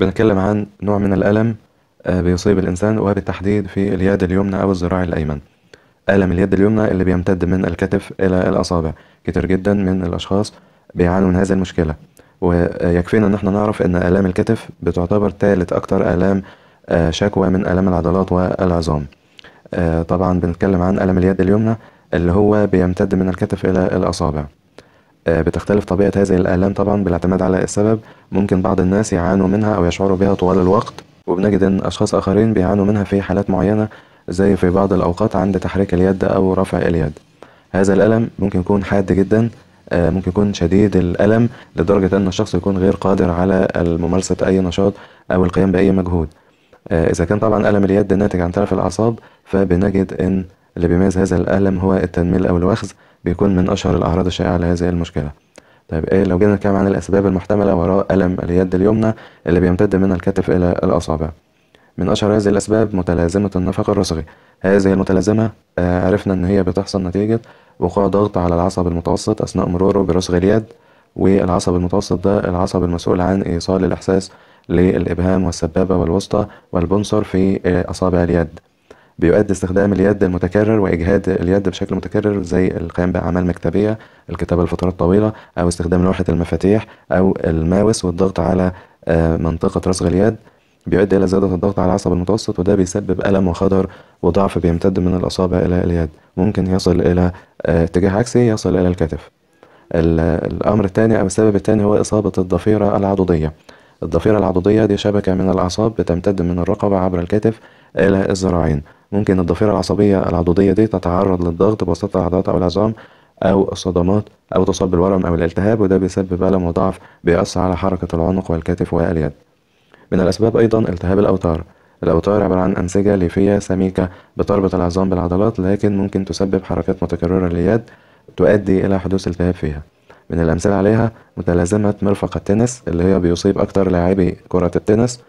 بنتكلم عن نوع من الألم آه، بيصيب الإنسان وبالتحديد في اليد اليمنى أو الذراع الأيمن ألم اليد اليمنى اللي بيمتد من الكتف إلى الأصابع كتير جدا من الأشخاص بيعانوا من هذه المشكلة ويكفينا إن احنا نعرف إن آلام الكتف بتعتبر تالت أكتر آلام آه، شكوى من آلام العضلات والعظام آه، طبعا بنتكلم عن ألم اليد اليمنى اللي هو بيمتد من الكتف إلى الأصابع آه، بتختلف طبيعة هذه الآلام طبعا بالاعتماد على السبب ممكن بعض الناس يعانوا منها أو يشعروا بها طوال الوقت وبنجد إن أشخاص آخرين بيعانوا منها في حالات معينة زي في بعض الأوقات عند تحريك اليد أو رفع اليد هذا الألم ممكن يكون حاد جدا آه، ممكن يكون شديد الألم لدرجة أن الشخص يكون غير قادر على ممارسة أي نشاط أو القيام بأي مجهود آه، إذا كان طبعا ألم اليد ناتج عن تلف الأعصاب فبنجد إن اللي بيميز هذا الألم هو التنميل أو الوخز بيكون من أشهر الأعراض الشائعة لهذه المشكلة طيب إيه لو جينا نتكلم عن الأسباب المحتملة وراء ألم اليد اليمنى اللي بيمتد من الكتف إلى الأصابع من أشهر هذه الأسباب متلازمة النفق الرسغي هذه المتلازمة آه، عرفنا إن هي بتحصل نتيجة وقوع ضغط على العصب المتوسط أثناء مروره برسغ اليد والعصب المتوسط ده العصب المسؤول عن إيصال الإحساس للإبهام والسبابة والوسطى والبنصر في آه، أصابع اليد بيؤدي استخدام اليد المتكرر واجهاد اليد بشكل متكرر زي القيام باعمال مكتبيه الكتابه لفترات طويله او استخدام لوحه المفاتيح او الماوس والضغط على آه، منطقه رسغ اليد بيؤدي الى زياده الضغط على العصب المتوسط وده بيسبب الم وخضر وضعف بيمتد من الاصابع الى اليد ممكن يصل الى آه، اتجاه عكسي يصل الى الكتف الامر الثاني او السبب الثاني هو اصابه الضفيره العضديه الضفيرة العضدية دي شبكة من الأعصاب بتمتد من الرقبة عبر الكتف إلى الذراعين ممكن الضفيرة العصبية العضدية دي تتعرض للضغط بواسطة العضلات أو العظام أو الصدمات أو تصاب بالورم أو الالتهاب وده بيسبب ألم وضعف بيأثر على حركة العنق والكتف واليد من الأسباب أيضا التهاب الأوتار الأوتار عبارة عن أنسجة ليفية سميكة بتربط العظام بالعضلات لكن ممكن تسبب حركات متكررة لليد تؤدي إلى حدوث التهاب فيها من الأمثلة عليها متلازمة مرفق التنس اللي هي بيصيب أكتر لاعبي كرة التنس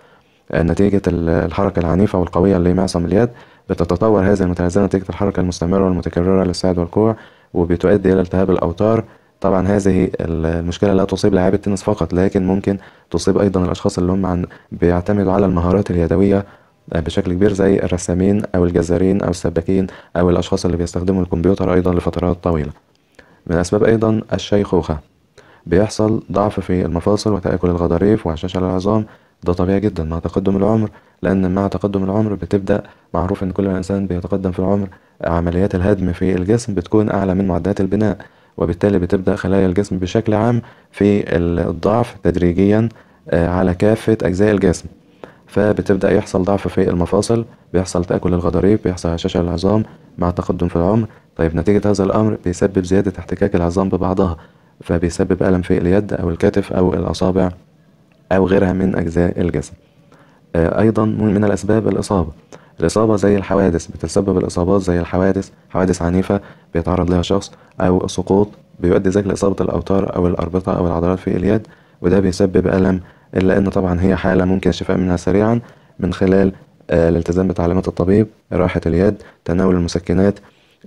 نتيجة الحركة العنيفة والقوية لمعصم اليد بتتطور هذه المتلازمه نتيجة الحركة المستمرة والمتكررة للساعد والكوع وبتؤدي إلى التهاب الأوتار طبعا هذه المشكلة لا تصيب لاعبي التنس فقط لكن ممكن تصيب أيضا الأشخاص اللي هم بيعتمدوا على المهارات اليدوية آه، بشكل كبير زي الرسامين أو الجزارين أو السباكين أو الأشخاص اللي بيستخدموا الكمبيوتر أيضا لفترات طويلة من أسباب أيضا الشيخوخة بيحصل ضعف في المفاصل وتآكل الغضاريف وهشاشة العظام ده طبيعي جدا مع تقدم العمر لأن مع تقدم العمر بتبدأ معروف إن كل ما الإنسان بيتقدم في العمر عمليات الهدم في الجسم بتكون أعلى من معدلات البناء وبالتالي بتبدأ خلايا الجسم بشكل عام في الضعف تدريجيا آه، على كافة أجزاء الجسم فبتبدأ يحصل ضعف في المفاصل بيحصل تأكل الغضاريف بيحصل هشاشة العظام مع التقدم في العمر طيب نتيجة هذا الأمر بيسبب زيادة احتكاك العظام ببعضها فبيسبب ألم في اليد أو الكتف أو الأصابع أو غيرها من أجزاء الجسم آه، أيضا من الأسباب الإصابة الإصابة زي الحوادث بتسبب الإصابات زي الحوادث حوادث عنيفة بيتعرض لها شخص أو سقوط بيؤدي ذلك لإصابة الأوتار أو الأربطة أو العضلات في اليد وده بيسبب ألم إلا أن طبعا هي حالة ممكن الشفاء منها سريعا من خلال آه، الالتزام بتعليمات الطبيب راحة اليد تناول المسكنات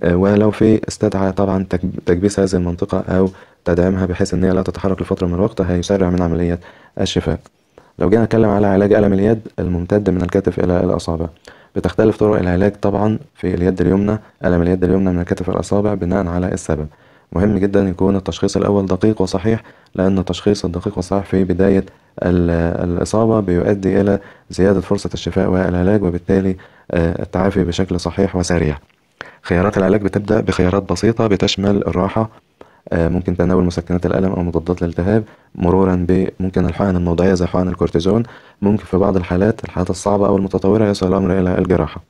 آه، ولو في استدعى طبعا تكبيس هذه المنطقة أو تدعمها بحيث ان هي لا تتحرك لفتره من الوقت هيسرع من عمليه الشفاء لو جينا نتكلم على علاج ألم اليد الممتد من الكتف إلى الأصابع بتختلف طرق العلاج طبعا في اليد اليمنى ألم اليد اليمنى من الكتف الى الأصابع بناء على السبب مهم جدا يكون التشخيص الأول دقيق وصحيح لأن التشخيص الدقيق والصحيح في بداية الإصابة بيؤدي إلى زيادة فرصة الشفاء والعلاج وبالتالي آه، التعافي بشكل صحيح وسريع خيارات العلاج بتبدأ بخيارات بسيطة بتشمل الراحة آه، ممكن تناول مسكنات الألم أو مضادات الالتهاب مرورا ب ممكن الحقن الموضعية زي حقن الكورتيزون ممكن في بعض الحالات الحالات الصعبة أو المتطورة يصل الأمر إلى الجراحة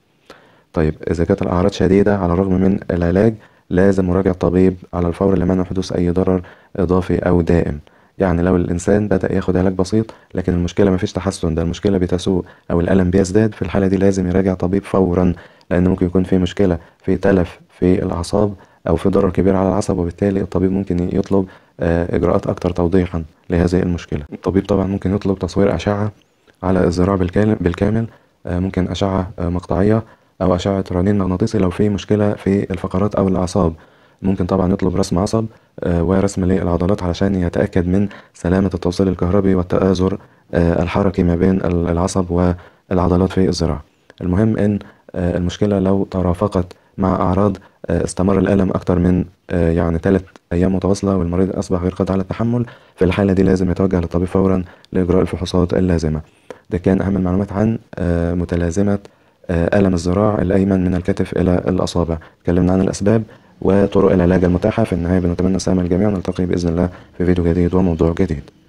طيب إذا كانت الأعراض شديدة على الرغم من العلاج لازم مراجعة طبيب على الفور لمنع حدوث أي ضرر إضافي أو دائم يعني لو الإنسان بدأ ياخد علاج بسيط لكن المشكلة مفيش تحسن ده المشكلة بتسوء أو الألم بيزداد في الحالة دي لازم يراجع طبيب فورا لأن ممكن يكون في مشكلة في تلف في الأعصاب أو في ضرر كبير على العصب وبالتالي الطبيب ممكن يطلب آه، إجراءات أكثر توضيحا لهذه المشكلة الطبيب طبعا ممكن يطلب تصوير أشعة على الذراع بالكامل آه، ممكن أشعة آه، مقطعية أو أشعة رنين مغناطيسي لو في مشكلة في الفقرات أو الأعصاب ممكن طبعا يطلب رسم عصب ورسم للعضلات علشان يتأكد من سلامة التوصيل الكهربي والتآزر الحركي ما بين العصب والعضلات في الذراع المهم أن المشكلة لو ترافقت مع أعراض آه، استمر الألم أكتر من آه، يعني ثلاث أيام متواصلة والمريض أصبح غير قادر على التحمل في الحالة دي لازم يتوجه للطبيب فورا لإجراء الفحوصات اللازمة ده كان أهم المعلومات عن آه، متلازمة ألم الذراع الأيمن من الكتف إلى الأصابع اتكلمنا عن الأسباب وطرق العلاج المتاحة في النهاية بنتمنى سلام الجميع نلتقي بإذن الله في فيديو جديد وموضوع جديد